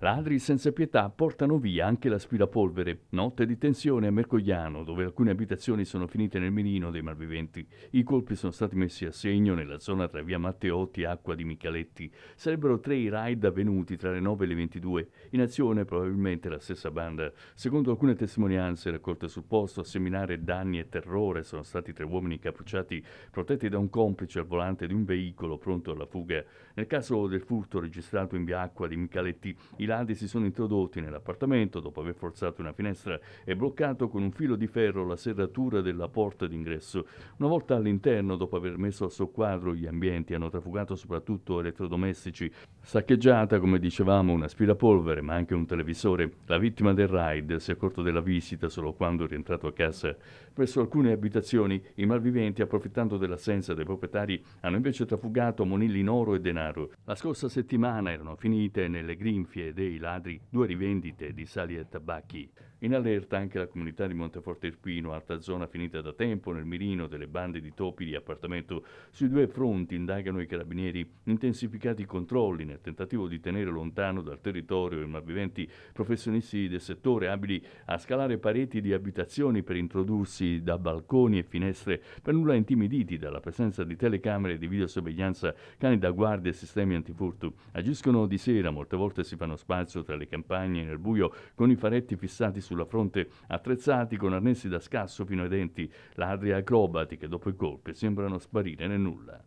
Ladri senza pietà portano via anche l'aspirapolvere. Notte di tensione a Mercogliano, dove alcune abitazioni sono finite nel mirino dei malviventi. I colpi sono stati messi a segno nella zona tra via Matteotti e Acqua di Michaletti. Sarebbero tre i raid avvenuti tra le 9 e le 22. In azione probabilmente la stessa banda. Secondo alcune testimonianze raccolte sul posto, a seminare danni e terrore sono stati tre uomini cappucciati protetti da un complice al volante di un veicolo pronto alla fuga. Nel caso del furto registrato in via Acqua di Michaletti, i ladri si sono introdotti nell'appartamento dopo aver forzato una finestra e bloccato con un filo di ferro la serratura della porta d'ingresso. Una volta all'interno, dopo aver messo a soqquadro gli ambienti, hanno trafugato soprattutto elettrodomestici. Saccheggiata, come dicevamo, un aspirapolvere, ma anche un televisore. La vittima del raid si è accorto della visita solo quando è rientrato a casa. Presso alcune abitazioni, i malviventi, approfittando dell'assenza dei proprietari, hanno invece trafugato monili in oro e denaro. La scorsa settimana erano finite nelle grinfie dei ladri due rivendite di sali e tabacchi. In allerta anche la comunità di Monteforte Irpino, alta zona finita da tempo nel mirino delle bande di topi di appartamento. Sui due fronti indagano i carabinieri, intensificati i controlli nel tentativo di tenere lontano dal territorio i malviventi professionisti del settore abili a scalare pareti di abitazioni per introdursi da balconi e finestre, per nulla intimiditi dalla presenza di telecamere di videosorveglianza, cani da guardia e sistemi antifurto. Agiscono di sera, molte volte si fanno spazio spazio tra le campagne nel buio, con i faretti fissati sulla fronte, attrezzati con arnesi da scasso fino ai denti, ladri acrobati che dopo i colpi sembrano sparire nel nulla.